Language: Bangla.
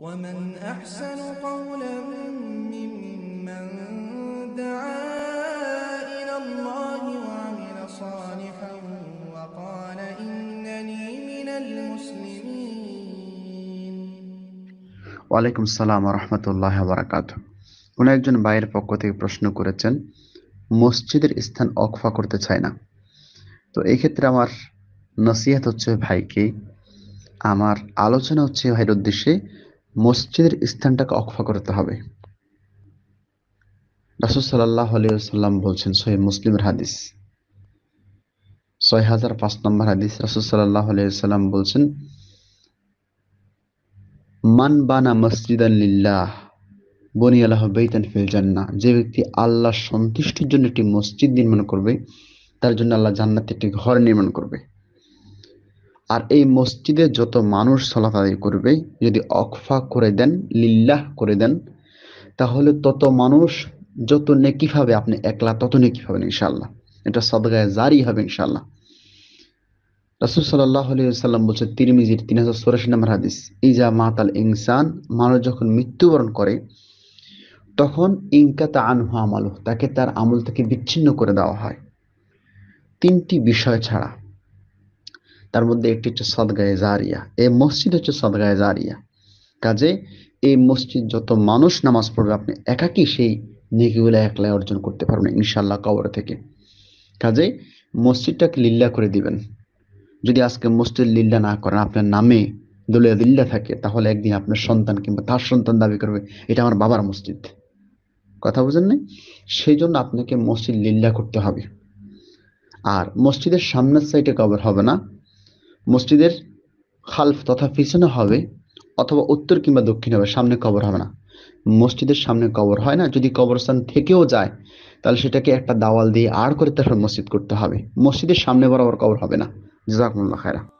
ومن أحسن قولا ممن دعا إلى الله وعمل صالحا وقال إنني من المسلمين ওয়ালাইকুম সালাম রহমতুল্লাহ বারাকাত কোন একজন ভাইয়ের পক্ষ থেকে প্রশ্ন করেছেন মসজিদের স্থান অকফা করতে চায় না তো এই ক্ষেত্রে আমার নসিহাত হচ্ছে ভাইকে আমার আলোচনা হচ্ছে ভাইয়ের উদ্দেশ্যে মসজিদের স্থানটাকে অক্ষা করতে হবে রাসুল সাল্লাহ আলিয়াল্লাম বলছেন সোহেব মুসলিমের হাদিস ছয় হাজার পাঁচ নম্বর হাদিস রাসুল সাল্লাহ আলিয়াল্লাম বলছেন মান বানা মসজিদ আল্লাহ বনি আল্লাহ বেতন ফিল যে ব্যক্তি আল্লাহ সন্তুষ্টির জন্য একটি মসজিদ নির্মাণ করবে তার জন্য আল্লাহ জান্নাতে একটি ঘর নির্মাণ করবে আর এই মসজিদে যত মানুষ সলাত করবে যদি অকফা করে দেন লিল্লাহ করে দেন তাহলে তত মানুষ যত নেকিভাবে আপনি একলা তত নেকি পাবেন ইনশাল্লাহ এটা সদগায় জারি হবে ইনশাল্লাহ রাসুল সাল্লাহ সাল্লাম বলছে তিরমিজির তিন হাজার চৌরাশি নম্বর হাদিস ইজা মাতাল ইনসান মানুষ যখন মৃত্যুবরণ করে তখন ইনকাতা আনহু আমালু তাকে তার আমল থেকে বিচ্ছিন্ন করে দেওয়া হয় তিনটি বিষয় ছাড়া তার মধ্যে একটি হচ্ছে সদগায়ে জারিয়া এই মসজিদ হচ্ছে সদগায়ে জারিয়া কাজে এই মসজিদ যত মানুষ নামাজ পড়বে আপনি একাকি সেই নেকিগুলো একলাই অর্জন করতে পারবেন ইনশাল্লাহ কবর থেকে কাজে মসজিদটাকে লিল্লা করে দিবেন যদি আজকে মসজিদ লিল্লা না করেন আপনার নামে দলীয় লিল্লা থাকে তাহলে একদিন আপনার সন্তান কিংবা তার সন্তান দাবি করবে এটা আমার বাবার মসজিদ কথা বুঝেন নাই সেই জন্য আপনাকে মসজিদ লিল্লা করতে হবে আর মসজিদের সামনের সাইডে কবর হবে না মসজিদের খালফ তথা পিছনে হবে অথবা উত্তর কিংবা দক্ষিণ হবে সামনে কবর হবে না মসজিদের সামনে কবর হয় না যদি কবরস্থান থেকেও যায় তাহলে সেটাকে একটা দাওয়াল দিয়ে আর করে তারপর মসজিদ করতে হবে মসজিদের সামনে বরাবর কবর হবে না জাকুল্লা খায়রা